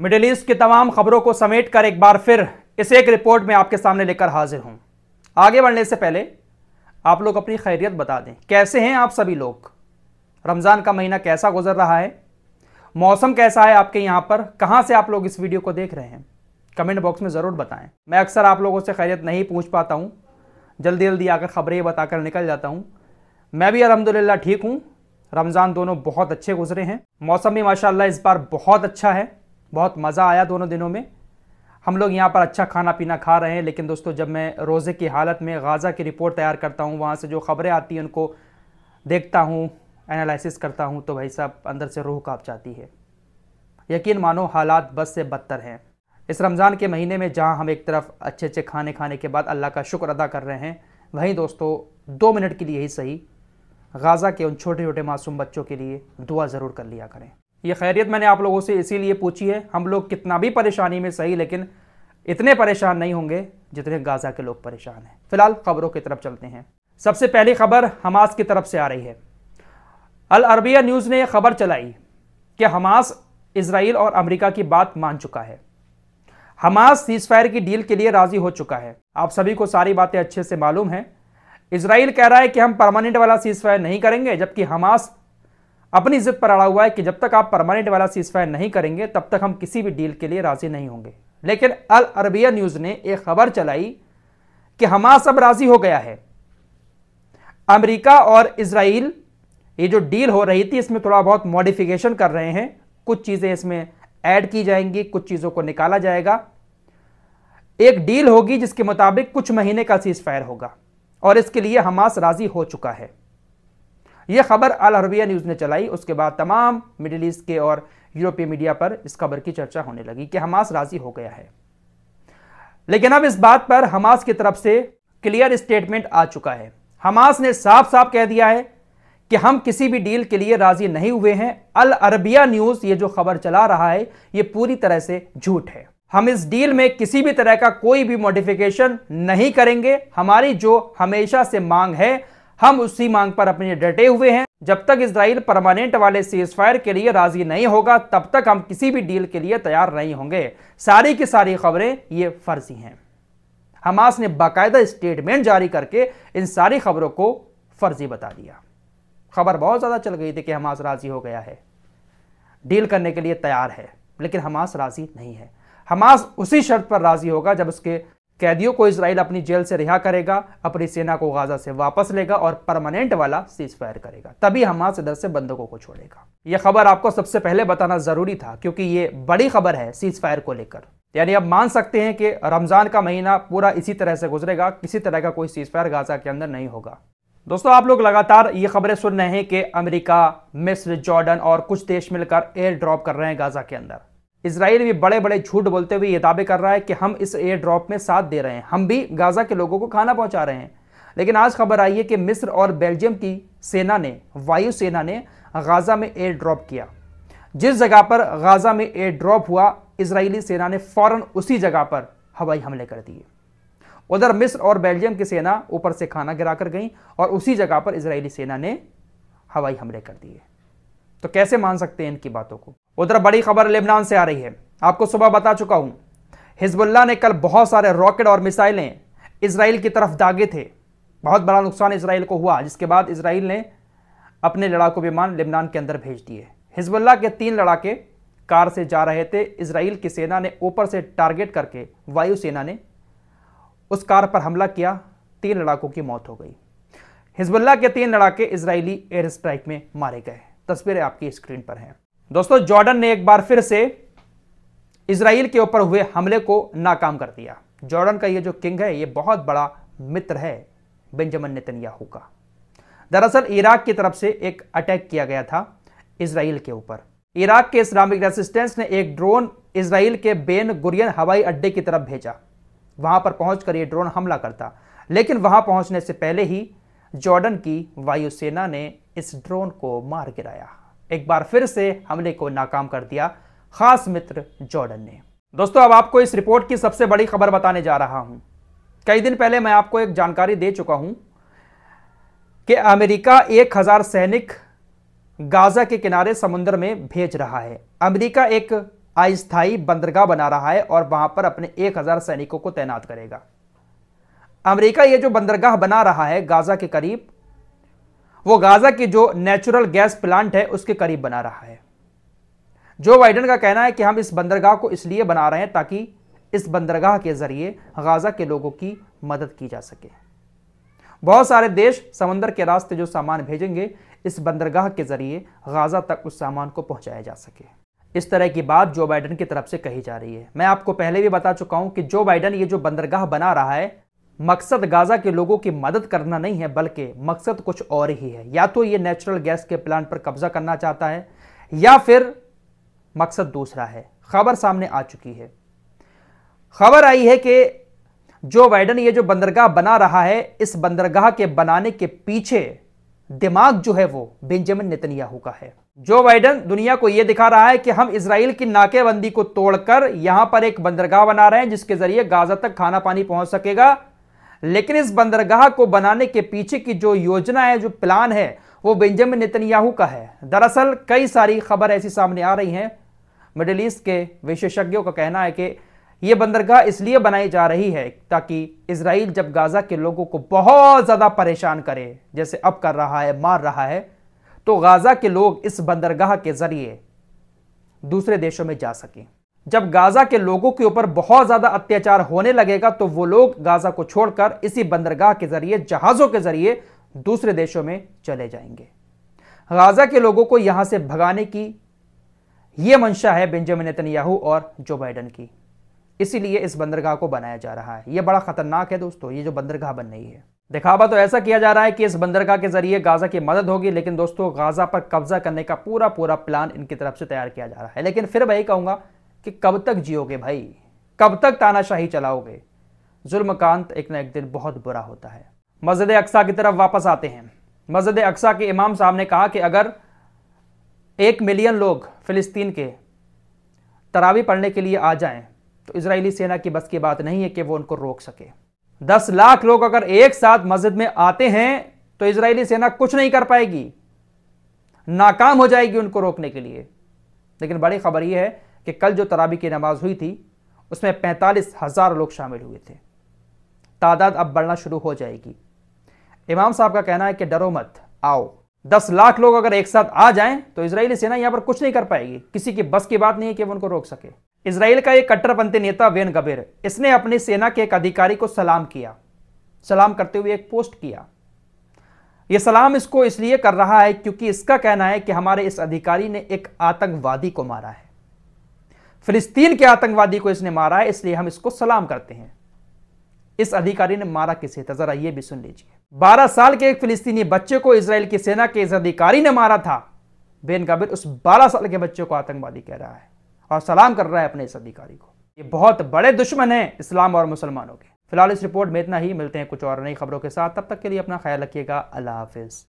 middle east की तमाम खबरों को समेट कर एक बार फिर इस एक रिपोर्ट में आपके सामने लेकर हाजिर हूँ आगे बढ़ने से पहले आप लोग अपनी खैरियत बता दें कैसे हैं आप सभी लोग रमज़ान का महीना कैसा गुजर रहा है मौसम कैसा है आपके यहाँ पर कहाँ से आप लोग इस वीडियो को देख रहे हैं कमेंट बॉक्स में ज़रूर बताएं मैं अक्सर आप लोगों से खैरियत नहीं पूछ पाता हूँ जल्दी जल्दी आकर खबरें बताकर निकल जाता हूँ मैं भी अलहमदिल्ला ठीक हूँ रमज़ान दोनों बहुत अच्छे गुजरे हैं मौसम भी माशाला इस बार बहुत अच्छा है बहुत मज़ा आया दोनों दिनों में हम लोग यहाँ पर अच्छा खाना पीना खा रहे हैं लेकिन दोस्तों जब मैं रोज़े की हालत में गाज़ा की रिपोर्ट तैयार करता हूँ वहाँ से जो ख़बरें आती हैं उनको देखता हूँ एनालिसिस करता हूँ तो भाई साहब अंदर से रूह काँप जाती है यकीन मानो हालात बस से बदतर हैं इस रमज़ान के महीने में जहाँ हम एक तरफ अच्छे अच्छे खाने खाने के बाद अल्लाह का शुक्र अदा कर रहे हैं वहीं दोस्तों दो मिनट के लिए ही सही गाज़ा के उन छोटे छोटे मासूम बच्चों के लिए दुआ ज़रूर कर लिया करें ये खैरियत मैंने आप लोगों से इसीलिए पूछी है हम लोग कितना भी परेशानी में सही लेकिन इतने परेशान नहीं होंगे जितने गाजा के लोग परेशान हैं फिलहाल खबरों की तरफ चलते हैं सबसे पहली खबर हमास की तरफ से आ रही है अल अरबिया न्यूज़ ने यह खबर चलाई कि हमास इसराइल और अमेरिका की बात मान चुका है हमास सीजफायर की डील के लिए राजी हो चुका है आप सभी को सारी बातें अच्छे से मालूम है इसराइल कह रहा है कि हम परमानेंट वाला सीजफायर नहीं करेंगे जबकि हमास अपनी जिद पर अड़ा हुआ है कि जब तक आप परमानेंट वाला सीज फायर नहीं करेंगे तब तक हम किसी भी डील के लिए राजी नहीं होंगे लेकिन अल अरबिया न्यूज़ ने एक खबर चलाई कि हमास अब राजी हो गया है अमेरिका और इसराइल ये जो डील हो रही थी इसमें थोड़ा बहुत मॉडिफिकेशन कर रहे हैं कुछ चीज़ें इसमें ऐड की जाएंगी कुछ चीज़ों को निकाला जाएगा एक डील होगी जिसके मुताबिक कुछ महीने का सीज फायर होगा और इसके लिए हमास राजी हो चुका है यह खबर अल अरबिया न्यूज़ ने चलाई उसके बाद तमाम मिडिल ईस्ट के और यूरोपीय मीडिया पर इस खबर की चर्चा होने लगी कि हमास राज़ी हो गया है लेकिन अब इस बात पर हमास की तरफ से क्लियर स्टेटमेंट आ चुका है हमास ने साफ साफ कह दिया है कि हम किसी भी डील के लिए राज़ी नहीं हुए हैं अल अरबिया न्यूज़ ये जो खबर चला रहा है ये पूरी तरह से झूठ है हम इस डील में किसी भी तरह का कोई भी मॉडिफिकेशन नहीं करेंगे हमारी जो हमेशा से मांग है हम उसी मांग पर अपने डटे हुए हैं जब तक इसराइल परमानेंट वाले सीज फायर के लिए राजी नहीं होगा तब तक हम किसी भी डील के लिए तैयार नहीं होंगे सारी की सारी खबरें ये फर्जी हैं हमास ने बाकायदा स्टेटमेंट जारी करके इन सारी खबरों को फर्जी बता दिया खबर बहुत ज़्यादा चल गई थी कि हमास राज़ी हो गया है डील करने के लिए तैयार है लेकिन हमास राज़ी नहीं है हमास उसी शर्त पर राज़ी होगा जब उसके कैदियों को इसराइल अपनी जेल से रिहा करेगा अपनी सेना को गाजा से वापस लेगा और परमानेंट वाला सीज फायर करेगा तभी हमास इधर से बंधकों को छोड़ेगा यह खबर आपको सबसे पहले बताना जरूरी था क्योंकि ये बड़ी खबर है सीज फायर को लेकर यानी अब मान सकते हैं कि रमज़ान का महीना पूरा इसी तरह से गुजरेगा किसी तरह का कोई सीज फायर गाजा के अंदर नहीं होगा दोस्तों आप लोग लगातार ये खबरें सुन रहे हैं कि अमेरिका मिस्र जॉर्डन और कुछ देश मिलकर एयर ड्रॉप कर रहे हैं गाजा के अंदर इसराइल भी बड़े बड़े झूठ बोलते हुए ये दावे कर रहा है कि हम इस एयर ड्रॉप में साथ दे रहे हैं हम भी गाज़ा के लोगों को खाना पहुंचा रहे हैं लेकिन आज खबर आई है कि मिस्र और बेल्जियम की सेना ने वायुसेना ने गाज़ा में एयर ड्रॉप किया जिस जगह पर गाज़ा में एयर ड्रॉप हुआ इसराइली सेना ने फौरन उसी जगह पर हवाई हमले कर दिए उधर मिस्र और बेल्जियम की सेना ऊपर से खाना गिरा कर गई और उसी जगह पर इसराइली सेना ने हवाई हमले कर दिए तो कैसे मान सकते हैं इनकी बातों को उधर बड़ी खबर लेबनान से आ रही है आपको सुबह बता चुका हूं हिजबुल्ला ने कल बहुत सारे रॉकेट और मिसाइलें इसराइल की तरफ दागे थे बहुत बड़ा नुकसान इसराइल को हुआ जिसके बाद इसराइल ने अपने लड़ाकू विमान लेबनान के अंदर भेज दिए हिजबुल्ला के तीन लड़ाके कार से जा रहे थे इसराइल की सेना ने ऊपर से टारगेट करके वायुसेना ने उस कार पर हमला किया तीन लड़ाकों की मौत हो गई हिजबुल्ला के तीन लड़ाके इसराइली एयर स्ट्राइक में मारे गए तस्वीरें आपकी स्क्रीन पर हैं दोस्तों जॉर्डन ने एक बार फिर से इसराइल के ऊपर हुए हमले को नाकाम कर दिया जॉर्डन का ये जो किंग है ये बहुत बड़ा मित्र है बेंजामिन नेतन्याहू का दरअसल इराक की तरफ से एक अटैक किया गया था इसराइल के ऊपर इराक के इस्लामिक रेसिस्टेंस ने एक ड्रोन इसराइल के बेन गुरियन हवाई अड्डे की तरफ भेजा वहां पर पहुंचकर यह ड्रोन हमला करता लेकिन वहां पहुंचने से पहले ही जॉर्डन की वायुसेना ने इस ड्रोन को मार गिराया एक बार फिर से हमले को नाकाम कर दिया खास मित्र जॉर्डन ने दोस्तों अब आपको इस रिपोर्ट की सबसे बड़ी खबर बताने जा रहा हूं कई दिन पहले मैं आपको एक जानकारी दे चुका हूं कि अमेरिका एक हजार सैनिक गाजा के किनारे समुद्र में भेज रहा है अमेरिका एक अस्थायी बंदरगाह बना रहा है और वहां पर अपने एक हजार सैनिकों को तैनात करेगा अमेरिका ये जो बंदरगाह बना रहा है गाजा के करीब वो गाजा की जो नेचुरल गैस प्लांट है उसके करीब बना रहा है जो बाइडन का कहना है कि हम इस बंदरगाह को इसलिए बना रहे हैं ताकि इस बंदरगाह के ज़रिए गाज़ा के लोगों की मदद की जा सके बहुत सारे देश समंदर के रास्ते जो सामान भेजेंगे इस बंदरगाह के ज़रिए गाज़ा तक उस सामान को पहुंचाया जा सके इस तरह की बात जो बाइडन की तरफ से कही जा रही है मैं आपको पहले भी बता चुका हूं कि जो बाइडन ये जो बंदरगाह बना रहा है मकसद गाजा के लोगों की मदद करना नहीं है बल्कि मकसद कुछ और ही है या तो ये नेचुरल गैस के प्लांट पर कब्जा करना चाहता है या फिर मकसद दूसरा है खबर सामने आ चुकी है खबर आई है कि जो बाइडन ये जो बंदरगाह बना रहा है इस बंदरगाह के बनाने के पीछे दिमाग जो है वो बेंजामिन नेतन्याहू का है जो बाइडन दुनिया को यह दिखा रहा है कि हम इसराइल की नाकेबंदी को तोड़कर यहां पर एक बंदरगाह बना रहे हैं जिसके जरिए गाजा तक खाना पानी पहुंच सकेगा लेकिन इस बंदरगाह को बनाने के पीछे की जो योजना है जो प्लान है वो बेंजामिन नेतन्याहू का है दरअसल कई सारी खबर ऐसी सामने आ रही हैं मिडिल ईस्ट के विशेषज्ञों का कहना है कि ये बंदरगाह इसलिए बनाई जा रही है ताकि इसराइल जब गाज़ा के लोगों को बहुत ज़्यादा परेशान करे जैसे अब कर रहा है मार रहा है तो गाज़ा के लोग इस बंदरगाह के ज़रिए दूसरे देशों में जा सकें जब गाजा के लोगों के ऊपर बहुत ज़्यादा अत्याचार होने लगेगा तो वो लोग गाजा को छोड़कर इसी बंदरगाह के ज़रिए जहाज़ों के ज़रिए दूसरे देशों में चले जाएंगे गाजा के लोगों को यहां से भगाने की यह मंशा है बेंजामिन नेतन्याहू और जो बाइडन की इसीलिए इस बंदरगाह को बनाया जा रहा है यह बड़ा खतरनाक है दोस्तों ये जो बंदरगाह बन रही है दिखावा तो ऐसा किया जा रहा है कि इस बंदरगाह के जरिए गाजा की मदद होगी लेकिन दोस्तों गाजा पर कब्जा करने का पूरा पूरा प्लान इनकी तरफ से तैयार किया जा रहा है लेकिन फिर मैं कहूंगा कि कब तक जियोगे भाई कब तक तानाशाही चलाओगे जुल्म का एक ना एक दिन बहुत बुरा होता है मस्जिद अक्सा की तरफ वापस आते हैं मस्जिद अक्सा के इमाम साहब ने कहा कि अगर एक मिलियन लोग फ़िलिस्तीन के तरावी पढ़ने के लिए आ जाएं तो इजरायली सेना की बस की बात नहीं है कि वो उनको रोक सके दस लाख लोग अगर एक साथ मस्जिद में आते हैं तो इजरायली सेना कुछ नहीं कर पाएगी नाकाम हो जाएगी उनको रोकने के लिए लेकिन बड़ी खबर यह है कि कल जो तरावी की नमाज हुई थी उसमें पैंतालीस हज़ार लोग शामिल हुए थे तादाद अब बढ़ना शुरू हो जाएगी इमाम साहब का कहना है कि डरो मत आओ दस लाख लोग अगर एक साथ आ जाएं तो इसराइली सेना यहां पर कुछ नहीं कर पाएगी किसी की बस की बात नहीं है कि वो उनको रोक सके इसराइल का एक कट्टरपंथी नेता वेन गबेर इसने अपनी सेना के एक अधिकारी को सलाम किया सलाम करते हुए एक पोस्ट किया यह सलाम इसको इसलिए कर रहा है क्योंकि इसका कहना है कि हमारे इस अधिकारी ने एक आतंकवादी को मारा है फिलिस्तीन के आतंकवादी को इसने मारा है इसलिए हम इसको सलाम करते हैं इस अधिकारी ने मारा किसे था तो जरा यह भी सुन लीजिए 12 साल के एक फिलिस्तीनी बच्चे को इसराइल की सेना के इस अधिकारी ने मारा था बेन गाबिर उस 12 साल के बच्चे को आतंकवादी कह रहा है और सलाम कर रहा है अपने इस अधिकारी को ये बहुत बड़े दुश्मन हैं इस्लाम और मुसलमानों के फिलहाल इस रिपोर्ट में इतना ही मिलते हैं कुछ और नई खबरों के साथ तब तक के लिए अपना ख्याल रखिएगा अल्लाह हाफिज़